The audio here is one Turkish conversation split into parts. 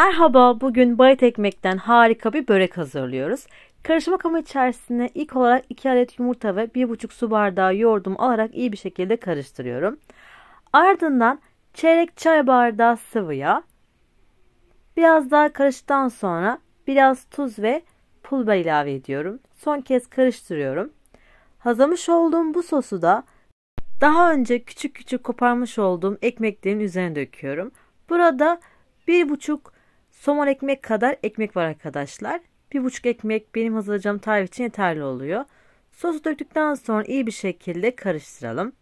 Merhaba, bugün bayat ekmekten harika bir börek hazırlıyoruz. Karışma kabı içerisine ilk olarak 2 adet yumurta ve 1,5 su bardağı yoğurdum alarak iyi bir şekilde karıştırıyorum. Ardından çeyrek çay bardağı sıvı yağ. Biraz daha karıştıktan sonra biraz tuz ve pul biber ilave ediyorum. Son kez karıştırıyorum. Hazırlamış olduğum bu sosu da daha önce küçük küçük koparmış olduğum ekmeklerin üzerine döküyorum. Burada 1,5 Somon ekmek kadar ekmek var arkadaşlar. Bir buçuk ekmek benim hazırlayacağım tarif için yeterli oluyor. Sosu döktükten sonra iyi bir şekilde karıştıralım.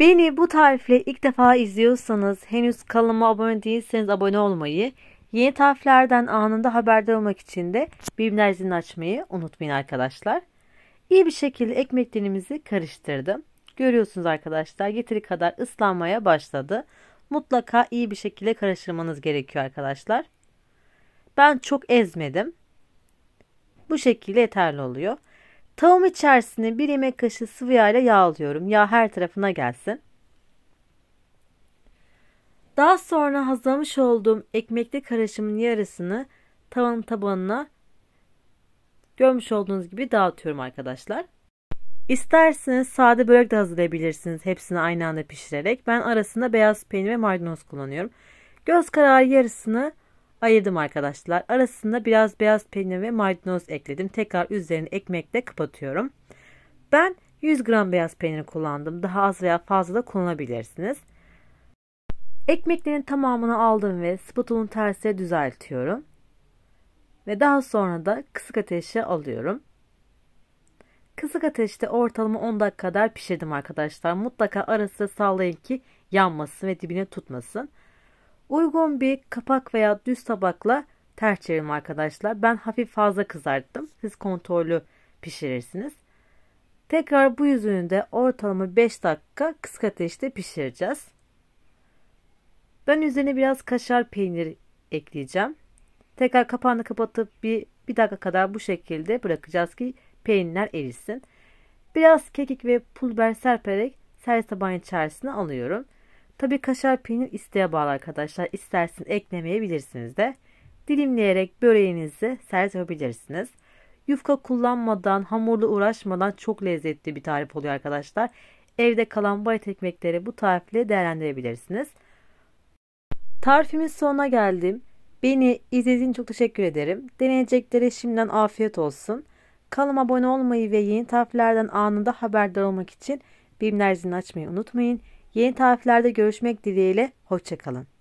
Beni bu tarifle ilk defa izliyorsanız henüz kanalıma abone değilseniz abone olmayı, yeni tariflerden anında haberdar olmak için de bilimler zilini açmayı unutmayın arkadaşlar. İyi bir şekilde ekmeklerimizi karıştırdım. Görüyorsunuz arkadaşlar yeteri kadar ıslanmaya başladı mutlaka iyi bir şekilde karıştırmanız gerekiyor arkadaşlar. Ben çok ezmedim. Bu şekilde yeterli oluyor. Tavam içerisine bir yemek kaşığı sıvı yağ ile yağlıyorum. Yağ her tarafına gelsin. Daha sonra hazırlamış olduğum ekmekli karışımın yarısını tavanın tabanına görmüş olduğunuz gibi dağıtıyorum arkadaşlar. İsterseniz sade börek de hazırlayabilirsiniz hepsini aynı anda pişirerek. Ben arasında beyaz peynir ve maydanoz kullanıyorum. Göz kararı yarısını ayırdım arkadaşlar. Arasında biraz beyaz peynir ve maydanoz ekledim. Tekrar üzerini ekmekle kapatıyorum. Ben 100 gram beyaz peynir kullandım. Daha az veya fazla da kullanabilirsiniz. Ekmeklerin tamamını aldım ve spatulun tersine düzeltiyorum. Ve daha sonra da kısık ateşe alıyorum. Kısık ateşte ortalama 10 dakika kadar pişirdim arkadaşlar. Mutlaka arası sıra sallayın ki yanmasın ve dibine tutmasın. Uygun bir kapak veya düz tabakla ters çevirin arkadaşlar. Ben hafif fazla kızarttım. Siz kontrollü pişirirsiniz. Tekrar bu yüzünü de ortalama 5 dakika kısık ateşte pişireceğiz. Ben üzerine biraz kaşar peyniri ekleyeceğim. Tekrar kapağını kapatıp bir, bir dakika kadar bu şekilde bırakacağız ki Peynirler erisin. Biraz kekik ve pul biber serperek servis tabağın içerisine alıyorum. Tabi kaşar peynir isteğe bağlı arkadaşlar. İsterseniz eklemeyebilirsiniz de. Dilimleyerek böreğinizi servis yapabilirsiniz. Yufka kullanmadan, hamurla uğraşmadan çok lezzetli bir tarif oluyor arkadaşlar. Evde kalan bayat ekmekleri bu tarifle değerlendirebilirsiniz. Tarifimin sonuna geldim. Beni izlediğiniz için çok teşekkür ederim. Deneyeceklere şimdiden afiyet olsun. Kanalıma abone olmayı ve yeni tariflerden anında haberdar olmak için bilimler zilini açmayı unutmayın. Yeni tariflerde görüşmek dileğiyle. Hoşçakalın.